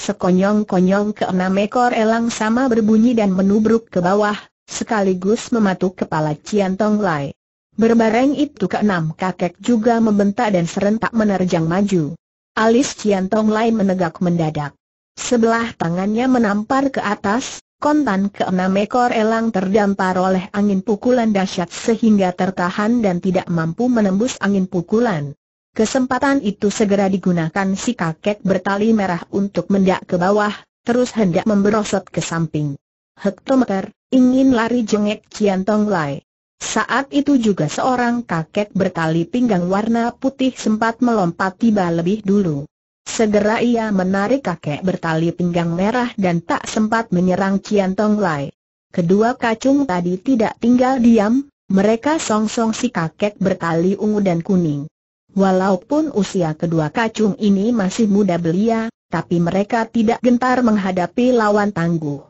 Sekonyong-konyong keenam ekor elang sama berbunyi dan menubruk ke bawah, sekaligus mematuk kepala Cian Tong Lai. Berbareng itu keenam kakek juga membentak dan serentak menerjang maju. Alis Cian Tong Lai menegak mendadak. Sebelah tangannya menampar ke atas, kontan enam ekor elang terdampar oleh angin pukulan dahsyat sehingga tertahan dan tidak mampu menembus angin pukulan. Kesempatan itu segera digunakan si kakek bertali merah untuk mendak ke bawah, terus hendak memberosot ke samping. Hektometer, ingin lari jengek Cian Tong Lai. Saat itu juga seorang kakek bertali pinggang warna putih sempat melompat tiba lebih dulu. Segera ia menarik kakek bertali pinggang merah dan tak sempat menyerang Cian Tong Lai. Kedua kacung tadi tidak tinggal diam, mereka songsong si kakek bertali ungu dan kuning. Walaupun usia kedua kacung ini masih muda belia, tapi mereka tidak gentar menghadapi lawan tangguh.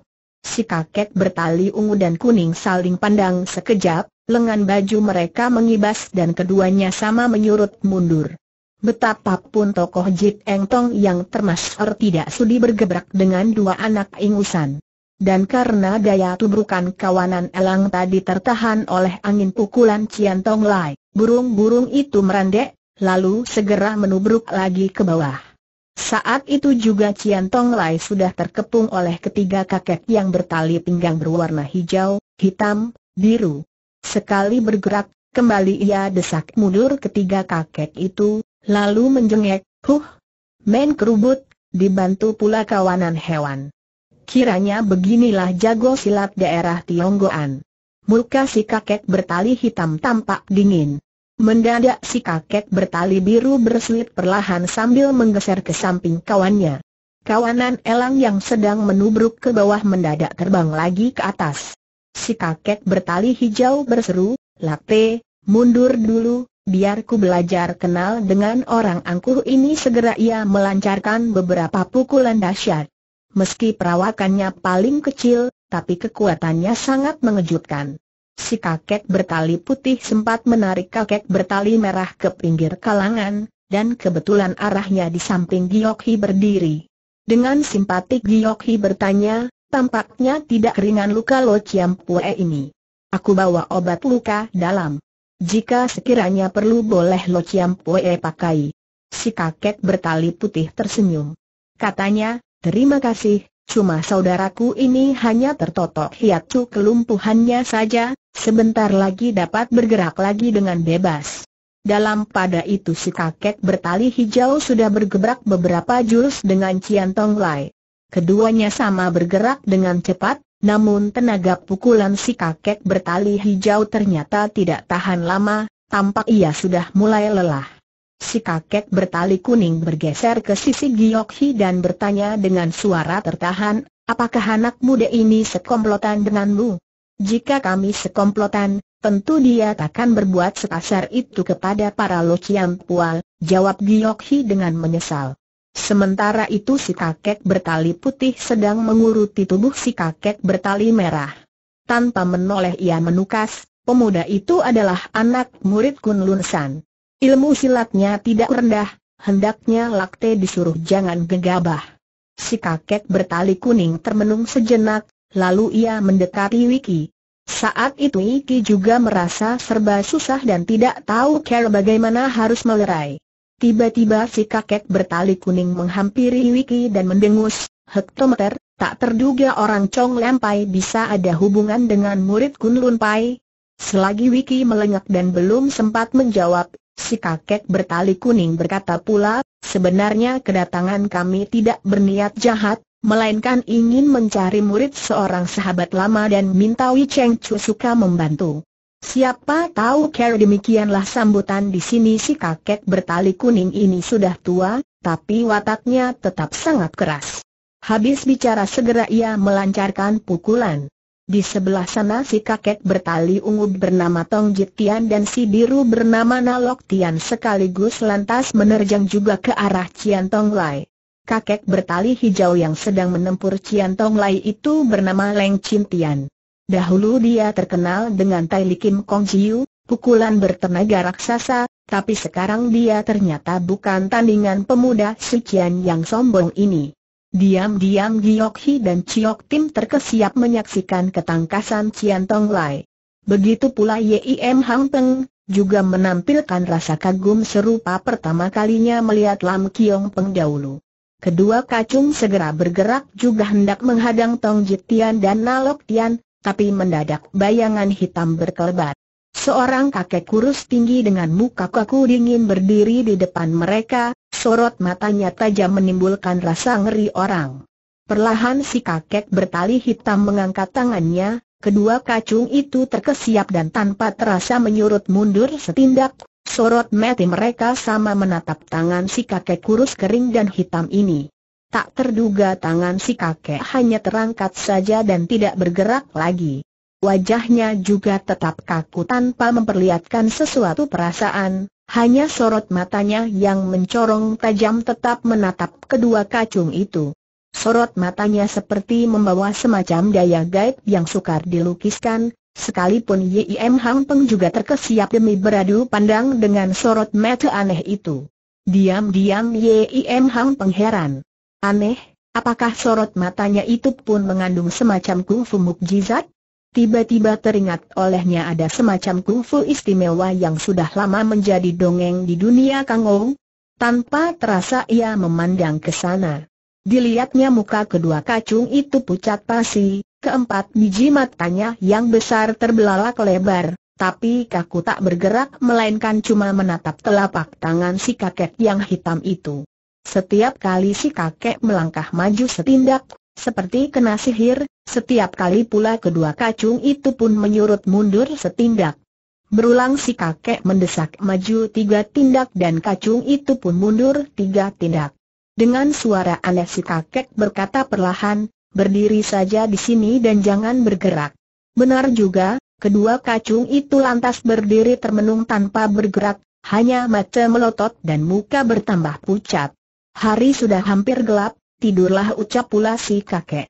Si kakek bertali ungu dan kuning saling pandang sekejap, lengan baju mereka mengibas dan keduanya sama menyurut mundur. Betapapun tokoh Jit Eng Tong yang termasyur tidak sudi bergebrak dengan dua anak ingusan. Dan karena daya tubrukan kawanan elang tadi tertahan oleh angin pukulan Cian Tong Lai, burung-burung itu merendek, lalu segera menubruk lagi ke bawah. Saat itu juga Cian Tong Lai sudah terkepung oleh ketiga kakek yang bertali pinggang berwarna hijau, hitam, biru. Sekali bergerak, kembali ia desak mundur ketiga kakek itu, lalu menjengek, huh, men kerubut, dibantu pula kawanan hewan. Kiranya beginilah jago silat daerah Tionggoan. Muka si kakek bertali hitam tampak dingin. Mendadak si kakek bertali biru bersuit perlahan sambil menggeser ke samping kawannya. Kawanan elang yang sedang menubruk ke bawah mendadak terbang lagi ke atas. Si kakek bertali hijau berseru, Lakte, mundur dulu, biar ku belajar kenal dengan orang angkuh ini Segera ia melancarkan beberapa pukulan dahsyat. Meski perawakannya paling kecil, tapi kekuatannya sangat mengejutkan si kakek bertali putih sempat menarik kakek bertali merah ke pinggir kalangan, dan kebetulan arahnya di samping Giokhi berdiri. Dengan simpatik Giokhi bertanya, tampaknya tidak ringan luka Lo Chiam Pue ini. Aku bawa obat luka dalam. Jika sekiranya perlu boleh Lo Chiam Pue pakai. Si kakek bertali putih tersenyum. Katanya, terima kasih, Cuma saudaraku ini hanya tertotok hiatu kelumpuhannya saja, Sebentar lagi dapat bergerak lagi dengan bebas. Dalam pada itu si kakek bertali hijau sudah bergebrak beberapa jurus dengan Cian Tong Lai. Keduanya sama bergerak dengan cepat, namun tenaga pukulan si kakek bertali hijau ternyata tidak tahan lama, tampak ia sudah mulai lelah. Si kakek bertali kuning bergeser ke sisi hi dan bertanya dengan suara tertahan, apakah anak muda ini sekomplotan denganmu? Jika kami sekomplotan, tentu dia takkan berbuat sekasar itu kepada para Locian Pual, jawab Giok dengan menyesal. Sementara itu si kakek bertali putih sedang menguruti tubuh si kakek bertali merah. Tanpa menoleh ia menukas, pemuda itu adalah anak murid Kun Lun San. Ilmu silatnya tidak rendah, hendaknya Lakte disuruh jangan gegabah. Si kakek bertali kuning termenung sejenak, Lalu ia mendekati Wiki. Saat itu Wiki juga merasa serba susah dan tidak tahu cara bagaimana harus melerai. Tiba-tiba si kakek bertali kuning menghampiri Wiki dan mendengus, hektometer, tak terduga orang Chong lempai bisa ada hubungan dengan murid Lun Pai. Selagi Wiki melengak dan belum sempat menjawab, si kakek bertali kuning berkata pula, sebenarnya kedatangan kami tidak berniat jahat, melainkan ingin mencari murid seorang sahabat lama dan minta Wei Cheng Chu suka membantu. Siapa tahu ker demikianlah sambutan di sini si kakek bertali kuning ini sudah tua, tapi wataknya tetap sangat keras. Habis bicara segera ia melancarkan pukulan. Di sebelah sana si kakek bertali ungu bernama Tong Jit dan si biru bernama Nalok Tian sekaligus lantas menerjang juga ke arah Cian Tong Lai kakek bertali hijau yang sedang menempur Cian Tong Lai itu bernama Leng Chin Tian. Dahulu dia terkenal dengan Tai Kim Kong Jiu, pukulan bertenaga raksasa, tapi sekarang dia ternyata bukan tandingan pemuda si Cian yang sombong ini. Diam-diam Giok Hi dan Chiok Tim terkesiap menyaksikan ketangkasan Cian Tong Lai. Begitu pula Yim Hang Teng, juga menampilkan rasa kagum serupa pertama kalinya melihat Lam Kiong Peng dahulu. Kedua kacung segera bergerak juga hendak menghadang Tong Jitian dan Nalok Tian, tapi mendadak bayangan hitam berkelebat. Seorang kakek kurus tinggi dengan muka kaku dingin berdiri di depan mereka, sorot matanya tajam menimbulkan rasa ngeri orang. Perlahan si kakek bertali hitam mengangkat tangannya, kedua kacung itu terkesiap dan tanpa terasa menyurut mundur setindak, Sorot mati mereka sama menatap tangan si kakek kurus kering dan hitam ini. Tak terduga tangan si kakek hanya terangkat saja dan tidak bergerak lagi. Wajahnya juga tetap kaku tanpa memperlihatkan sesuatu perasaan, hanya sorot matanya yang mencorong tajam tetap menatap kedua kacung itu. Sorot matanya seperti membawa semacam daya gaib yang sukar dilukiskan, Sekalipun Yim Hang Peng juga terkesiap demi beradu pandang dengan sorot mata aneh itu. Diam-diam Yim Hang Peng heran. Aneh, apakah sorot matanya itu pun mengandung semacam kungfu mukjizat? Tiba-tiba teringat olehnya ada semacam kungfu istimewa yang sudah lama menjadi dongeng di dunia Kangou. Tanpa terasa ia memandang ke sana. Dilihatnya muka kedua kacung itu pucat pasi, keempat biji matanya yang besar terbelalak lebar, tapi kaku tak bergerak melainkan cuma menatap telapak tangan si kakek yang hitam itu. Setiap kali si kakek melangkah maju setindak, seperti kena sihir, setiap kali pula kedua kacung itu pun menyurut mundur setindak. Berulang si kakek mendesak maju tiga tindak dan kacung itu pun mundur tiga tindak. Dengan suara aneh si kakek berkata perlahan, berdiri saja di sini dan jangan bergerak. Benar juga, kedua kacung itu lantas berdiri termenung tanpa bergerak, hanya mata melotot dan muka bertambah pucat. Hari sudah hampir gelap, tidurlah ucap pula si kakek.